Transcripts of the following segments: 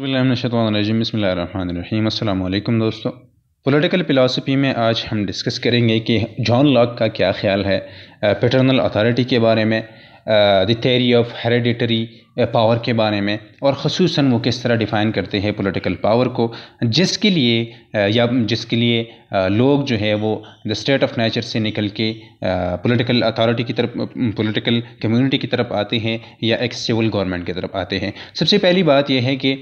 रजीम दोस्तों political philosophy में आज हम डिस्कस करेंगे कि जॉन लॉक का क्या ख्याल है पैटर्नल अथॉरिटी के बारे में the theory of hereditary power के बारे में और खसूस वो किस तरह डिफ़ाइन करते हैं पोलिटिकल पावर को जिसके लिए या जिसके लिए लोग जो है वो द स्टेट ऑफ नेचर से निकल के पोलिटिकल अथॉरिटी की तरफ पोलिटिकल कम्यूनिटी की तरफ आते हैं या एक सिविल गवर्नमेंट की तरफ आते हैं सबसे पहली बात यह है कि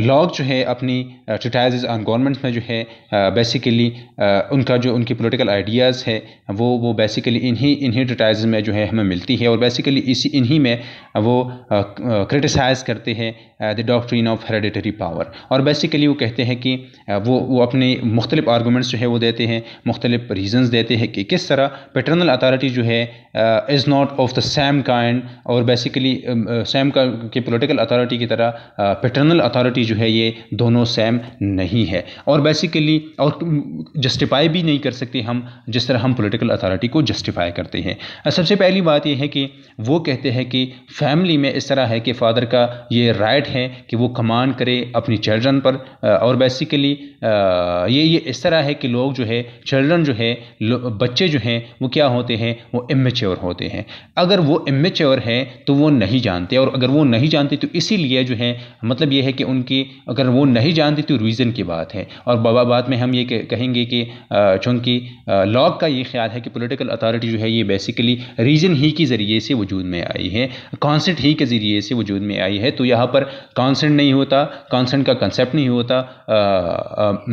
लॉग जो है अपनी ट्रिटाइज ऑन गवर्नमेंट में जो है बेसिकली उनका जो उनकी पॉलिटिकल आइडियाज़ है वो वो बेसिकली इन्हीं इन्हीं ट्रिटाइज में जो है हमें मिलती है और बेसिकली इसी इन्हीं में वो क्रिटिसाइज़ करते हैं the doctrine of hereditary power और बेसिकली वो कहते हैं कि वो वो अपने मुख्तलिफ आर्गूमेंट्स जो है वो देते हैं मुख्तलिफ रीज़न्स देते हैं कि किस तरह पेटर्नल अथॉरिटी जो है is not of the same kind और बेसिकली सेम का पोलिटिकल अथॉरिटी की तरह पेटर्नल अथॉरिटी प्रॉपर्टी जो है ये दोनों सेम नहीं है और बेसिकली और जस्टिफाई भी नहीं कर सकते हम जिस तरह हम पॉलिटिकल अथॉरिटी को जस्टिफाई करते हैं सबसे पहली बात यह है कि वो कहते हैं कि फैमिली में इस तरह है कि फादर का ये राइट है कि वो कमांड करे अपनी चिल्ड्रन पर और बेसिकली ये ये इस तरह है कि लोग जो है चिल्ड्रन जो है बच्चे जो हैं वो क्या होते हैं वो इमेच्योर होते हैं अगर वो इमेच्योर है तो वो नहीं जानते और अगर वो नहीं जानते तो इसीलिए जो है मतलब ये है कि उनकी क्योंकि अगर वो नहीं जानती तो रीज़न की बात है और बाद में हम ये कहेंगे कि चूँकि लॉक का ये ख्याल है कि पॉलिटिकल अथॉरिटी जो है ये बेसिकली रीजन ही के ज़रिए से वजूद में आई है कॉन्सेंट ही के ज़रिए से वजूद में आई है तो यहाँ पर कॉन्सेंट नहीं होता कॉन्सेंट का कंसेप्ट नहीं होता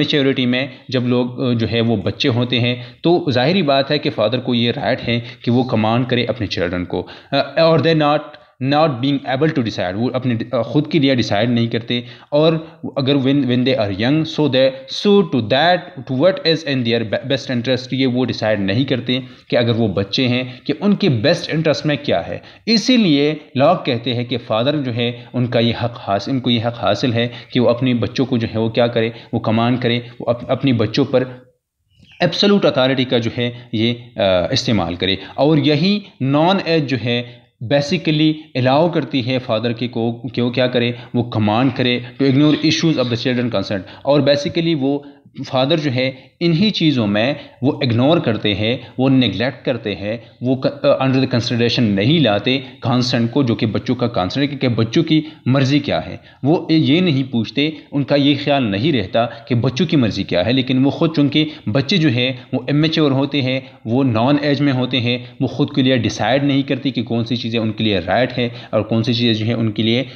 मेच्योरिटी में जब लोग जो है वो बच्चे होते हैं तो जाहिर बात है कि फादर को ये राइट है कि वो कमांड करे अपने चिल्ड्रन को और they not not being able to decide वो अपने खुद के लिए डिसाइड नहीं करते और अगर one when they are young so they so to that to what is in their best interest ये वो डिसाइड नहीं करते कि अगर वो बच्चे हैं कि उनके बेस्ट इंटरेस्ट में क्या है इसीलिए लॉक कहते हैं कि फ़ादर जो है उनका ये हक हासिल उनको ये हक हासिल है कि वो अपने बच्चों को जो है वो क्या करे वो कमांड करे वो अप, अपने बच्चों पर एब्सोलूट अथॉरिटी का जो है ये इस्तेमाल करे और यही नॉन एज जो है बेसिकली अलाउ करती है फादर की को क्यों क्या करे वो कमांड करे to ignore issues of the children concern और बेसिकली वो फादर जो है इन्हीं चीज़ों में वो इग्नोर करते हैं वो निगलेक्ट करते हैं वो अंडर द कंसिडरेशन नहीं लाते कॉन्सेंट को जो कि बच्चों का कॉन्सेंट कि बच्चों की मर्ज़ी क्या है वो ये नहीं पूछते उनका ये ख्याल नहीं रहता कि बच्चों की मर्ज़ी क्या है लेकिन वो ख़ुद चूँकि बच्चे जो है वो इमेच्योर होते हैं वो नॉन एज में होते हैं वो ख़ुद के लिए डिसाइड नहीं करते कि कौन सी चीज़ें उनके लिए राइट है और कौन सी चीज़ें जो है उनके लिए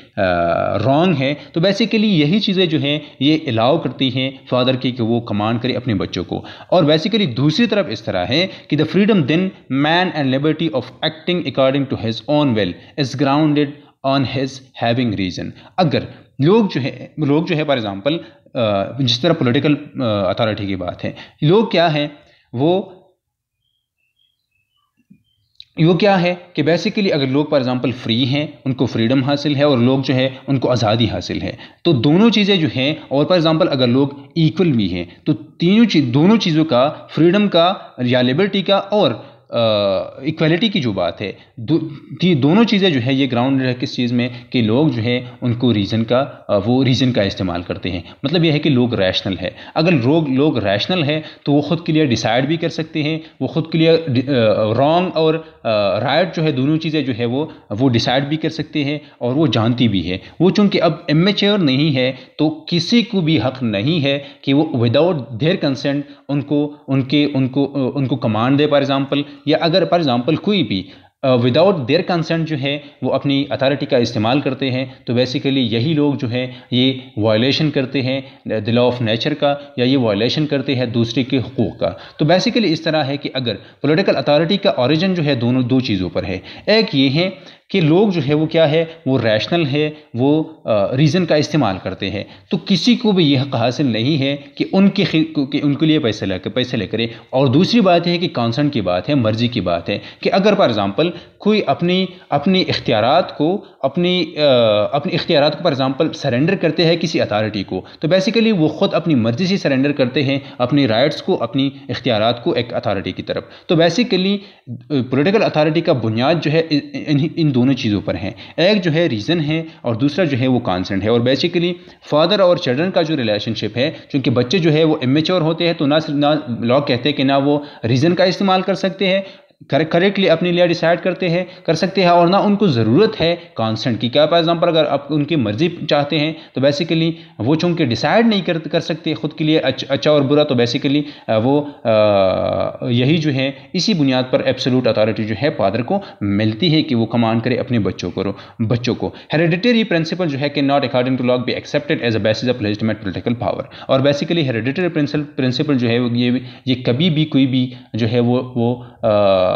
रॉन्ग है तो बेसिकली यही चीज़ें जो हैं ये अलाउ करती हैं फादर की कि वो कमांड करे अपने बच्चों को और बेसिकली दूसरी तरफ इस तरह है कि the freedom then man and liberty of acting according to his own will is grounded on his having reason अगर लोग जो है लोग जो है फॉर एग्ज़ाम्पल जिस तरह पोलिटिकल अथॉरिटी की बात है लोग क्या है वो वो क्या है कि बेसिकली अगर लोग फॉर एग्जांपल फ्री हैं उनको फ्रीडम हासिल है और लोग जो है उनको आज़ादी हासिल है तो दोनों चीज़ें जो हैं और फॉर एग्जांपल अगर लोग इक्वल भी हैं तो तीनों चीज दोनों चीज़ों का फ्रीडम का या लिबर्टी का और इक्वलिटी की जो बात है दो, तो ये दोनों चीज़ें जो है ये ग्राउंड है किस चीज़ में कि लोग जो है उनको रीज़न का वो रीज़न का इस्तेमाल करते हैं मतलब यह है कि लोग रैशनल है अगर लोग लोग रैशनल है तो वो ख़ुद के लिए डिसाइड भी कर सकते हैं वो ख़ुद के लिए रॉन्ग और राइट जो है दोनों चीज़ें जो है वो वो डिसाइड भी कर सकते हैं और वो जानती भी है वो चूँकि अब एमेच्योर नहीं है तो किसी को भी हक नहीं है कि वो विदाउट देयर कंसेंट उनको उनके उनको उनको कमांड दे फॉर एग्ज़ाम्पल या अगर फॉर एग्ज़ाम्पल कोई भी विदाउट देयर कंसेंट जो है वो अपनी अथॉरिटी का इस्तेमाल करते हैं तो बेसिकली यही लोग जो है ये वायलेशन करते हैं द लॉ ऑफ नेचर का या ये वायलेशन करते हैं दूसरे के हकूक़ का तो बेसिकली इस तरह है कि अगर पॉलिटिकल अथॉरिटी का ओरिजिन जो है दोनों दो चीज़ों पर है एक ये है कि लोग जो है वो क्या है वो रैशनल है वो रीज़न का इस्तेमाल करते हैं तो किसी को भी यह हासिल नहीं है कि उनके कि उनके लिए पैसे लेकर पैसे लेकर और दूसरी बात यह है कि कॉन्सर्न की बात है मर्ज़ी की बात है कि अगर फॉर एग्ज़ाम्पल कोई अपनी अपने इख्तियार को अपनी अपने इख्तियार को फॉर एग्ज़ाम्पल सरेंडर करते हैं किसी अथॉरिटी को तो बेसिकली वो ख़ुद अपनी मर्ज़ी से सरेंडर करते हैं अपनी राइट्स को अपनी इख्तियार को एक अथॉरिटी की तरफ तो बेसिकली पोलिटिकल अथॉरिटी का बुनियाद जो है इन दोनों चीज़ों पर हैं एक जो है रीज़न है और दूसरा जो है वो कॉन्सेंट है और बेसिकली फादर और चिल्ड्रन का जो रिलेशनशिप है चूँकि बच्चे जो है वो इमेच्योर होते हैं तो ना ना लॉ कहते हैं कि ना वो रीज़न का इस्तेमाल कर सकते हैं कर करेक्टली अपनी लिए डिसाइड करते हैं कर सकते हैं और ना उनको ज़रूरत है कॉन्सेंट की क्या फॉर एग्जांपल अगर आप उनकी मर्ज़ी चाहते हैं तो बेसिकली वो चूँकि डिसाइड नहीं कर कर सकते ख़ुद के लिए अच्छा, अच्छा और बुरा तो बेसिकली वो आ, यही जो है इसी बुनियाद पर एब्सोलूट अथॉरिटी जो है फादर को मिलती है कि वो कमांड करे अपने बच्चों को बच्चों को हेरिडिटरी प्रिंसिपल जो है कि not according to Locke be accepted as a basis of legitimate political power और बेसिकली हेरिडिटरी प्रिंसिपल जो है ये ये कभी भी कोई भी जो है वो वो आ,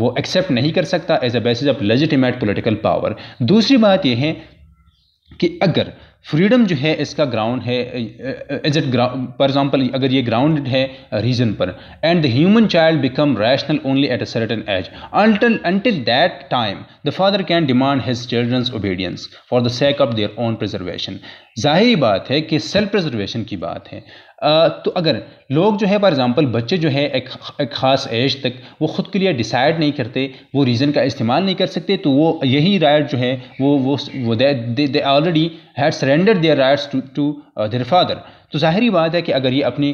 वो एक्सेप्ट नहीं कर सकता as a basis of legitimate political power दूसरी बात यह है कि अगर फ्रीडम जो है इसका ग्राउंड है as it ground for example अगर ये ग्राउंडेड है रीजन पर and the human child become rational only at a certain age until that time the father can demand his children's obedience for the sake of their own preservation जाहिर बात है कि self preservation की बात है तो अगर लोग जो है फॉर एग्ज़ाम्पल बच्चे जो है एक, एक ख़ास एज तक वो ख़ुद के लिए डिसाइड नहीं करते वो रीज़न का इस्तेमाल नहीं कर सकते तो वो यही राइट जो है वो वो वो they already had surrender their rights to to their father तो ज़ाहरी बात है कि अगर ये अपने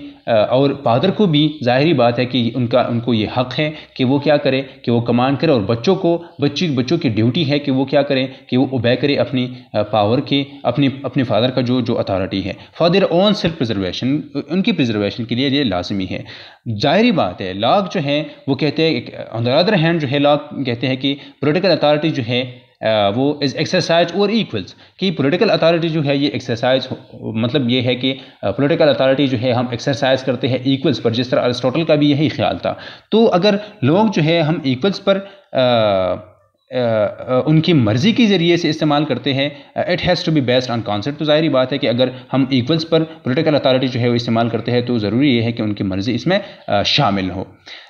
और फादर को भी ज़ाहरी बात है कि उनका उनको ये हक़ है कि वो क्या करें कि वो कमांड करें और बच्चों को बच्चे बच्चों की ड्यूटी है कि वो क्या करें कि वो उबे करें अपनी पावर के अपने अपने फादर का जो जो अथॉरिटी है फॉर ओन सेल्फ प्रिजर्वेशन उनकी प्रिजर्वेशन के लिए ये लाजमी है ज़ाहरी बात है लाग जो है वो कहते हैं ऑन द अदर हैंड जो है लाग कहते हैं कि पोलिटिकल अथॉरिटी जो है वो इज एक्सरसाइज और इक्वल्स कि पॉलिटिकल अथॉरिटी जो है ये एक्सरसाइज मतलब ये है कि पॉलिटिकल अथॉरिटी जो है हम एक्सरसाइज करते हैं इक्वल्स पर जिस तरह अरिस्टोटल का भी यही ख्याल था तो अगर लोग जो है हम इक्वल्स पर आ, उनकी मर्ज़ी के ज़रिए से इस्तेमाल करते हैं it has to be based on concept तो जाहिर ही बात है कि अगर हम इक्वल्स पर पोलिटिकल अथॉरिटी जो है वो इस्तेमाल करते हैं तो ज़रूरी ये है कि उनकी मर्ज़ी इसमें शामिल हो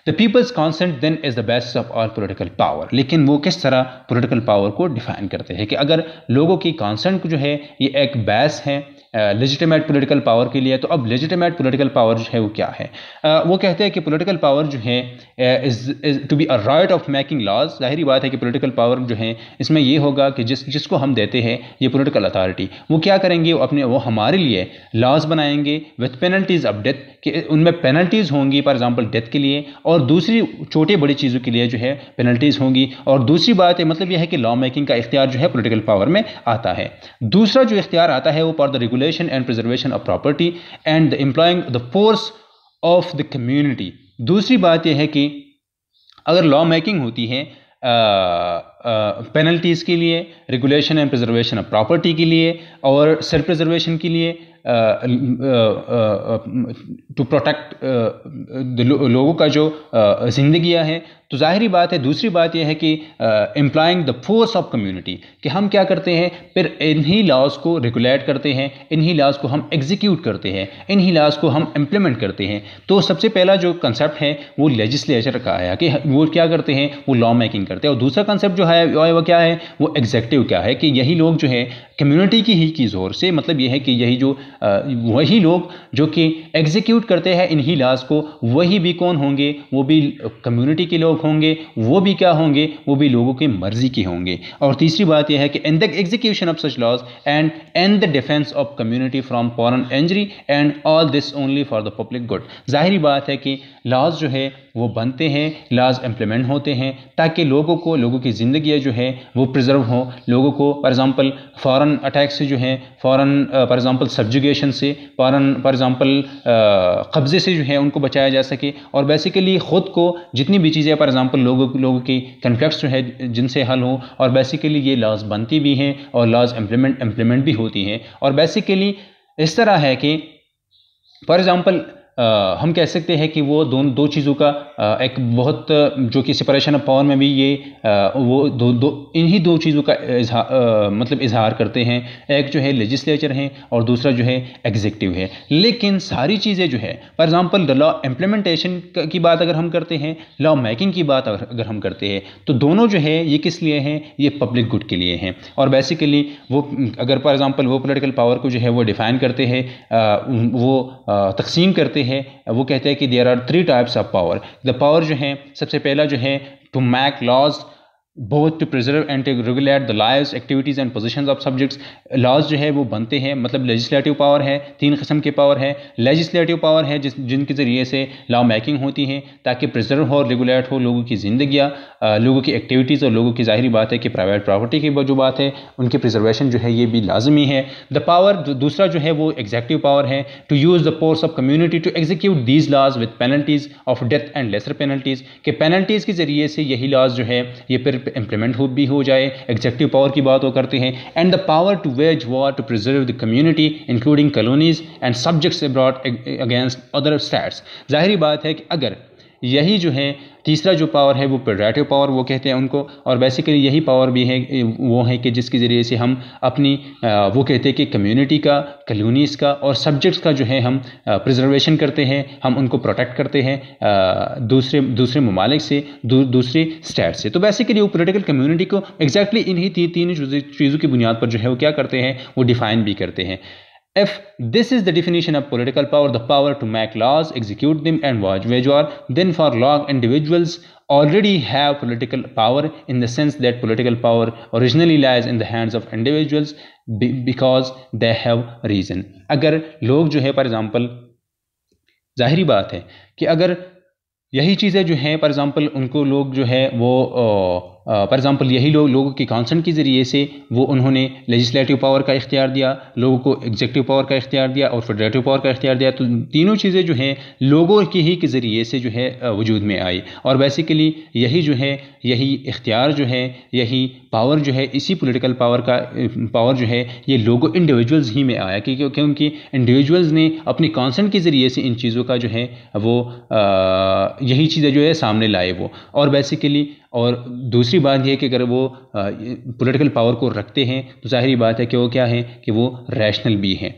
the people's consent then is the best of all political power लेकिन वो किस तरह पोलिटिकल पावर को डिफाइन करते हैं कि अगर लोगों की कॉन्सेंट जो है ये एक बैस है लेजिटमेट पोलिटिकल पावर के लिए तो अब लेजिटमेट पोलिटिकल पावर जो है वो क्या है वो कहते हैं कि पोलिटिकल पावर जो है is to be a right of making laws जाहिर बात है कि पोलिटिकल पावर जो है इसमें ये होगा कि जिस जिसको हम देते हैं ये पोलिटिकल अथॉरिटी वो क्या करेंगे वो अपने वो हमारे लिए लॉज बनाएंगे विथ पेनल्टीज़ ऑफ डेथ कि उनमें पेनल्टीज़ होंगी फॉर एग्जाम्पल डेथ के लिए और दूसरी छोटी बड़ी चीज़ों के लिए जो है पेनल्टीज़ होंगी और दूसरी बात है मतलब यह है कि लॉ मेकिंग का इख्तियार जो है पोलिटिकल पावर में आता है दूसरा जो इख्तियार आता है वो for the regular manipulation and preservation of property and the employing the force of the community दूसरी बात यह है कि अगर लॉ मेकिंग होती है पेनल्टीज़ के लिए regulation and preservation of property के लिए और सेल्फ प्रिजर्वेशन के लिए टू प्रोटेक्ट लोगों का जो ज़िंदगियाँ हैं तो ज़ाहरी बात है दूसरी बात यह है कि employing the force of community कि हम क्या करते हैं फिर इन्हीं लॉज को रेगुलेट करते हैं इन्हीं लॉज को हम एग्जीक्यूट करते हैं इन्हीं लॉज को हम इम्प्लीमेंट करते हैं तो सबसे पहला जो कंसेप्ट है वो लेजिस्लेचर का आया कि वो क्या करते हैं वो लॉ मेकिंग करते हैं और दूसरा कंसेप्ट जो है वो क्या है वो एग्जेक्टिव क्या है कि यही लोग जो है कम्युनिटी की ही की जोर से मतलब ये है कि यही जो वही लोग जो कि एग्जीक्यूट करते हैं इन ही लाज को वही भी कौन होंगे वो भी कम्युनिटी के लोग होंगे वो भी क्या होंगे वो भी लोगों की मर्ज़ी के होंगे और तीसरी बात यह है कि in the execution of such laws and and the defence of community from foreign injury and all this only for the public good जाहिर बात है कि लॉज जो है वो बनते हैं लॉज इम्प्लीमेंट होते हैं ताकि लोगों को लोगों की ज़िंदगी जो है वो प्रिजर्व हो लोगों को फॉर एग्ज़ाम्पल फ़ॉरन अटैक से जो है फ़ॉरन फॉर एग्ज़ाम्पल सब्जी लिटिगेशन से फॉरन फॉर एग्ज़ाम्पल कब्ज़े से जो है उनको बचाया जा सके और बेसिकली ख़ुद को जितनी भी चीज़ें फॉर एग्ज़ाम्पल लोगों लोगों की कन्फ्लिक्ट जो है जिनसे हल हो और बेसिकली ये लॉज बनती भी हैं और लॉज इम्प्लीमेंट इम्प्लीमेंट भी होती हैं और बेसिकली इस तरह है कि फॉर एग्ज़ाम्पल आ, हम कह सकते हैं कि वो दोनों दो चीज़ों का आ, एक बहुत जो कि सेपरेशन ऑफ पावर में भी ये आ, वो दो दो इन्हीं दो चीज़ों का इजहार मतलब इजहार करते हैं एक जो है लेजिस्लेचर है और दूसरा जो है एग्जीक्यूटिव है लेकिन सारी चीज़ें जो है फॉर एग्ज़ाम्पल लॉ इम्प्लीमेंटेशन की बात अगर हम करते हैं लॉ मेकिंग की बात अगर हम करते हैं तो दोनों जो है ये किस लिए हैं ये पब्लिक गुड के लिए हैं और बेसिकली वो अगर फॉर एग्ज़ाम्पल वो पोलिटिकल पावर को जो है वो डिफ़ाइन करते हैं वो तकसीम करते हैं हैं वो कहते हैं कि there are three types of power the power जो है सबसे पहला जो है to make laws both to preserve and to regulate the live activities and position of subjects laws जो है वो बनते हैं मतलब लेजिस्लेटिव पावर है तीन कस्म के पावर है लेजिस्लेटिव पावर है जिस जिनके ज़रिए से लॉ मेकिंग होती है ताकि प्रिजर्व हो रेगुलेट हो लोगों की ज़िंदगियाँ लोगों की एक्टिविटीज़ और लोगों की ज़ाहरी बात है कि प्राइवेट प्रॉपर्टी की जो बात है उनकी प्रिजर्वेशन जो है ये भी लाजमी है द पावर दूसरा जो है वो एग्जैक्टिव पावर है to use the force of community to execute these laws with penalties of death and lesser penalties के पेनल्टीज़ के ज़रिए से यही लाज जो है ये फिर इम्प्लीमेंट हो भी हो जाए एग्जैक्टिव पावर की बात वो करते हैं and the power to wage war to preserve the community including colonies and subjects abroad against other states जाहिर बात है कि अगर यही जो है तीसरा जो पावर है वो पेड्रेटिव पावर वो कहते हैं उनको और बेसिकली यही पावर भी है वो है कि जिसके ज़रिए से हम अपनी वो कहते हैं कि कम्युनिटी का कलोनीस का और सब्जेक्ट्स का जो है हम प्रिजर्वेशन करते हैं हम उनको प्रोटेक्ट करते हैं दूसरे दूसरे ममालिक से दू, दूसरे स्टेट से तो बेसिकली वो पोलिटिकल कम्यूनिटी को एग्जैक्टली exactly इन्हीं तीन तीन चीज़ों की बुनियाद पर जो है वो क्या करते हैं वो डिफ़ाइन भी करते हैं If this is the definition of political power, the power to make laws, execute them, and wage war, then for law individuals already have political power in the sense that political power originally lies in the hands of individuals because they have reason. अगर लोग जो है for example जाहिरी बात है कि अगर यही चीज़ें जो हैं फॉर एग्ज़ाम्पल उनको लोग जो है वो फॉर एग्ज़ाम्पल यही लोग लोगों की कॉन्सेंट के ज़रिए से वो उन्होंने लेजिस्लेटिव पावर का इख्तियार दिया लोगों को एग्जेक्टिव पावर का इख्तियार दिया और फेडरेटिव पावर का इख्तियार दिया तो तीनों चीज़ें जो हैं लोगों के ही के ज़रिए से जो है वजूद में आई और बेसिकली यही जो है यही इख्तियार जो है यही पावर जो है इसी पोलिटिकल पावर का पावर जो है ये लोगों इंडिविजुअल्स ही में आया कि क्योंकि इंडिविजुअल्स ने अपनी कॉन्सेंट के ज़रिए से इन चीज़ों का जो है वो यही चीज़ें जो है सामने लाए वो और बेसिकली और दूसरी दूसरी बात यह कि अगर वो पॉलिटिकल पावर को रखते हैं तो जाहिर बात है कि वो क्या है कि वो रैशनल भी हैं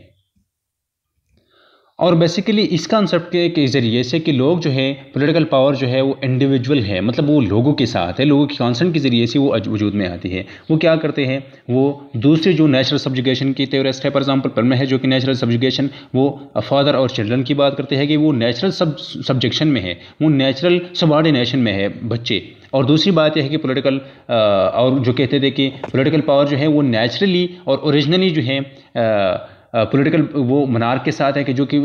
और बेसिकली इस कॉन्सेप्ट के, ज़रिए से कि लोग जो है पॉलिटिकल पावर जो है वो इंडिविजुअल है मतलब वो लोगों के साथ है लोगों के कॉन्सेंट के ज़रिए से वो वजूद में आती है वो क्या करते हैं वो दूसरे जो नेचुरल सब्जुगेशन की थ्योरिस्ट है फॉर एग्जाम्पल परमा है जो कि नेचुरल सब्जुगेशन वो फादर और चिल्ड्रन की बात करते हैं कि वो नेचुरल सब सब्जेक्शन में है वो नेचुरल सबॉर्डिनेशन में है बच्चे और दूसरी बात यह है कि पॉलिटिकल और जो कहते थे कि पॉलिटिकल पावर जो है वो नेचुरली और ओरिजिनली जो है पॉलिटिकल वो मनार्क के साथ है कि जो कि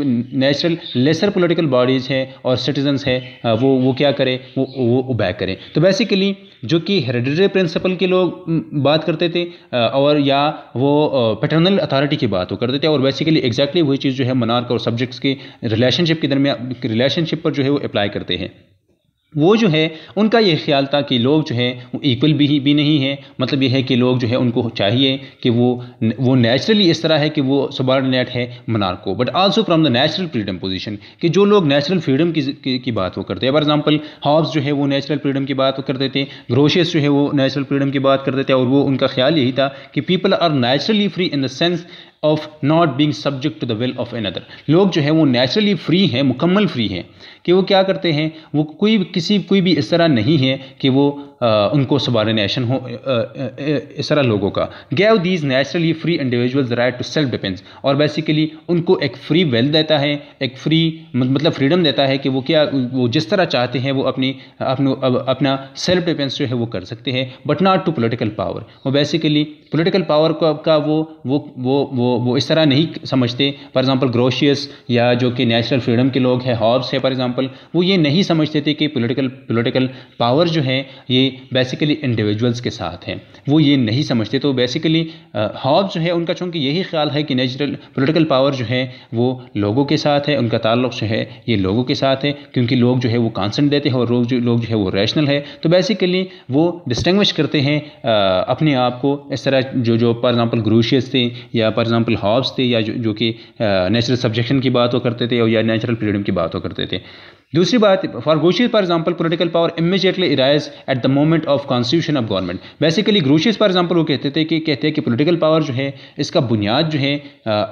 नेचुरल लेसर पॉलिटिकल बॉडीज़ हैं और सिटीजन्स हैं वो वो क्या करें वो वो उबैक करें तो बेसिकली जो कि हेरिडिटरी प्रिंसिपल के लोग बात करते थे और या वो पैटर्नल अथॉरिटी की बात वो करते थे और बेसिकली एग्जैक्टली exactly वही चीज़ जो है मनार्क और सब्जेक्ट्स के रिलेशनशिप के दरमियान रिलेशनशिप पर जो है वो अप्लाई करते हैं वो जो है उनका ये ख्याल था कि लोग जो है वो इक्वल भी भी नहीं है मतलब ये है कि लोग जो है उनको चाहिए कि वो वो नेचुरली इस तरह है कि वो सबॉर्डिनेट है monarch but also from the natural freedom position कि जो लोग नेचुरल फ्रीडम की, की, की बात वो करते हैं फॉर एग्जांपल हॉब्स जो है वो नेचुरल फ्रीडम की बात करते थे ग्रोशियस जो है वो नेचुरल फ्रीडम की बात करते थे और वो उनका ख्याल यही था कि people are naturally free in the sense of not being subject to the will of other लोग जो है वो नेचुरली फ्री हैं मुकम्मल फ्री हैं कि वो क्या करते हैं वो कोई किसी कोई भी इस तरह नहीं है कि वो उनको सबॉर्डिनेशन हो इस तरह लोगों का gave these naturally free individuals right to self defence और बेसिकली उनको एक फ्री वेल्थ देता है एक फ्री मतलब फ्रीडम देता है कि वो क्या वो जिस तरह चाहते हैं वो अपनी अपना सेल्फ डिपेंस जो है वो कर सकते हैं but not to political power वो बेसिकली पोलिटिकल पावर का, आपका वो वो वो वो वो इस तरह नहीं समझते फॉर एग्ज़ाम्पल ग्रोशियस या जो कि नेचुरल फ्रीडम के लोग हैं हॉब्स है फॉर एग्ज़ाम्पल वो ये नहीं समझते थे कि पोलिटिकल पोलिटिकल पावर जो है ये बेसिकली इंडिविजुअल्स के साथ हैं वो ये नहीं समझते तो बेसिकली हॉब जो है उनका चूंकि यही ख्याल है कि नेचुरल पोलिटिकल पावर जो है वो लोगों के साथ है उनका ताल्लुक जो है ये लोगों के साथ है क्योंकि लोग जो है वो कॉन्सेंट देते हैं और लोग जो लोग जो है वो रैशनल है तो बेसिकली वो डिस्टिंग्विश करते हैं अपने आप को इस तरह जो जो फॉर एग्ज़ाम्पल ग्रूशियस थे या फॉर एग्ज़ाम्पल हॉब्स थे या जो, जो कि नेचुरल सब्जेक्शन की बात वो करते थे या नेचुरल फ्रीडम की बात वो करते थे दूसरी बात for Grotius for example political power immediately arise at the moment of constitution of government basically Grotius for example वो कहते थे कि कहते हैं कि पोलिटिकल पावर जो है इसका बुनियाद जो है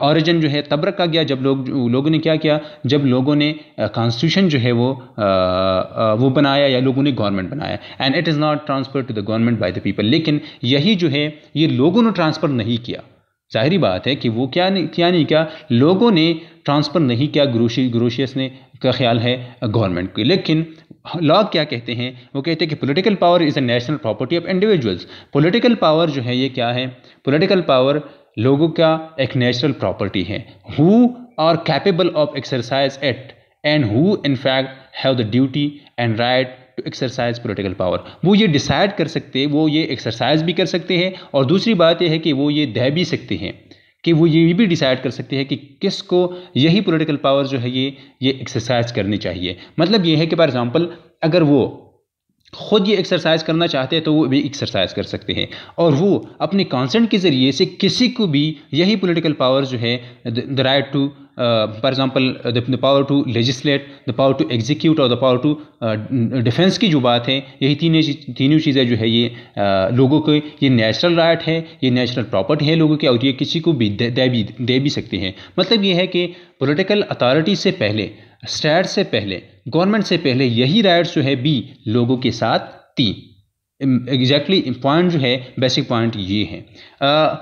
ऑरिजन जो है तब रखा गया जब लोग लोगों ने क्या किया जब लोगों ने कॉन्स्टिट्यूशन जो है वो आ, वो बनाया या लोगों ने गवर्नमेंट बनाया and it is not transfer to the government by the people लेकिन यही जो है ये लोगों ने ट्रांसफ़र नहीं किया जाहिर बात है कि वो क्या नहीं क्या नहीं क्या लोगों ने ट्रांसफ़र नहीं किया ग्रोशी ग्रोशियस ने का ख्याल है गवर्नमेंट की लेकिन लॉ क्या कहते हैं वो कहते हैं कि political power is a national property of individuals political power जो है ये क्या है पॉलिटिकल पावर लोगों का एक नेचुरल प्रॉपर्टी है who are capable of exercise it and who in fact have the duty and right to exercise political power वो ये डिसाइड कर सकते वो ये एक्सरसाइज भी कर सकते हैं और दूसरी बात यह है कि वो ये दह भी सकते हैं कि वो ये भी डिसाइड कर सकते हैं कि किसको यही पॉलिटिकल पावर जो है ये ये एक्सरसाइज करनी चाहिए मतलब ये है कि फॉर एग्ज़ाम्पल अगर वो खुद ये एक्सरसाइज करना चाहते हैं तो वो भी एक्सरसाइज कर सकते हैं और वो अपने कॉन्सेंट के ज़रिए से किसी को भी यही पॉलिटिकल पावर जो है the right to for example the power to legislate the power to execute और द पावर टू डिफेंस की जो बात है यही तीनों तीनों चीज़ें जो है ये uh, लोगों के ये नेचुरल राइट है ये नेचुरल प्रॉपर्टी है लोगों की और ये किसी को भी दे, दे भी दे भी सकते हैं मतलब ये है कि पोलिटिकल अथॉरिटी से पहले स्टैट से पहले गवर्नमेंट से पहले यही राइट्स जो है बी लोगों के साथ तीन एग्जैक्टली पॉइंट जो है बेसिक पॉइंट ये है आ,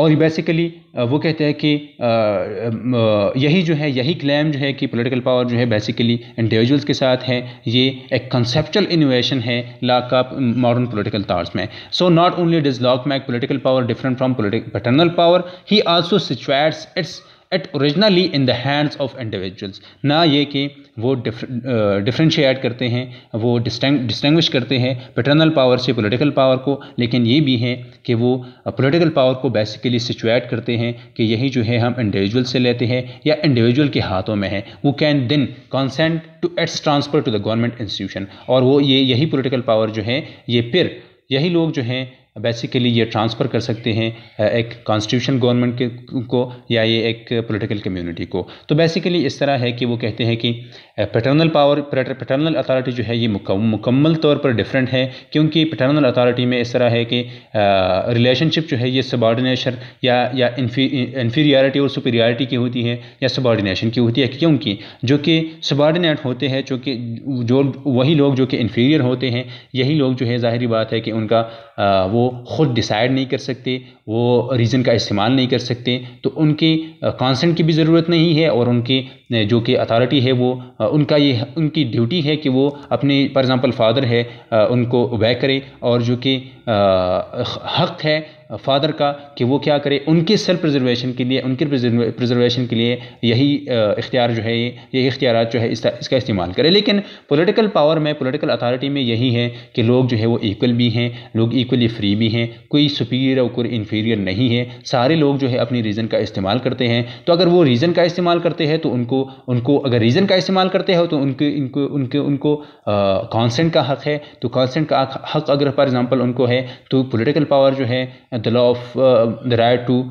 और बेसिकली वो कहते हैं कि आ, यही जो है यही क्लेम जो है कि पॉलिटिकल पावर जो है बेसिकली इंडिविजुअल्स के साथ है ये एक कंसेप्चुअल इनोवेशन है Locke of modern political thoughts में so not only this Locke makes political power different from paternal power he also situates its at originally in the hands of individuals ना ये कि वो डिफ्रेंशिएट uh, करते हैं वो distinguish करते हैं पेटर्नल पावर से पॉलिटिकल पावर को लेकिन ये भी है कि वो पॉलिटिकल पावर को बेसिकली सिचुएट करते हैं कि यही जो है हम इंडिविजुअल से लेते हैं या इंडिविजुअल के हाथों में है वो can then consent to its transfer to the government institution और वो ये यही पोलिटिकल पावर जो है ये फिर यही लोग जो हैं बेसिकली ये ट्रांसफ़र कर सकते हैं एक कॉन्स्टिट्यूशन गवर्नमेंट के को या ये एक पॉलिटिकल कम्युनिटी को तो बेसिकली इस तरह है कि वो कहते हैं कि पेटर्नल पावर पेटर्नल अथॉरिटी जो है ये मुकम्मल तौर पर डिफरेंट है क्योंकि पेटर्नल अथॉरिटी में इस तरह है कि रिलेशनशिप जो है ये सबॉर्डिनेशन या या इन्फीरियरिटी और सुपीरियरिटी की होती है या सबॉर्डिनेशन की होती है क्योंकि जो कि सबॉर्डिनेट होते हैं जो कि जो वही लोग जो कि इन्फीरियर होते हैं यही लोग जो है ज़ाहरी बात है कि उनका वो वो ख़ुद डिसाइड नहीं कर सकते वो रीज़न का इस्तेमाल नहीं कर सकते तो उनके कॉन्सेंट की भी ज़रूरत नहीं है और उनके जो कि अथॉरिटी है वो उनका ये उनकी ड्यूटी है कि वो अपने फॉर एग्ज़ाम्पल फादर है उनको वे करे और जो कि हक़ है फादर का कि वो क्या करे उनके सेल्फ प्रिजर्वेशन के लिए उनके प्रिजर्वेशन के लिए यही इख्तियार जो है ये यही इख्तियार जो है इसका इस्तेमाल करें लेकिन पॉलिटिकल पावर में पॉलिटिकल अथॉरिटी में यही है कि लोग जो है वो इक्वल भी हैं लोग इक्वली फ्री भी हैं कोई सुपीरियर और कोई इन्फीरियर नहीं है सारे लोग जो है अपनी रीज़न का इस्तेमाल करते हैं तो अगर वो रीज़न का इस्तेमाल करते हैं तो उनको उनको अगर रीज़न का इस्तेमाल करते हो तो उनके इनको उनके उनको कॉन्सेंट का हक है तो कॉन्सेंट का हक अगर फॉर एग्जांपल उनको है तो पॉलिटिकल पावर जो है the law of the right to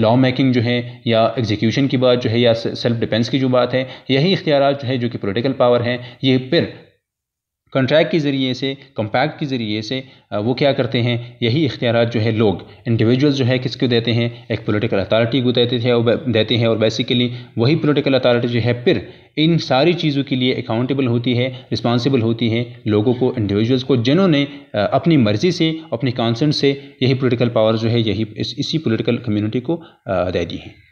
law making जो है या एग्जीक्यूशन की बात जो है या सेल्फ डिफेंस की जो बात है यही इख्तियार जो है जो कि पोलिटिकल पावर हैं ये फिर कंट्रैक्ट के ज़रिए से कंपैक्ट के ज़रिए से वो क्या करते हैं यही इख्तियार जो है लोग इंडिविजुअल जो है किसको देते हैं एक पॉलिटिकल अथॉरिटी को देते थे और देते हैं और बेसिकली वही पॉलिटिकल अथॉरिटी जो है फिर इन सारी चीज़ों के लिए अकाउंटेबल होती है रिस्पॉन्सिबल होती है लोगों को इंडिविजुअल्स को जिन्होंने अपनी मर्ज़ी से अपने कॉन्सेंट से यही पोलिटिकल पावर जो है यही इसी पोलिटिकल कम्यूनिटी को दे दी है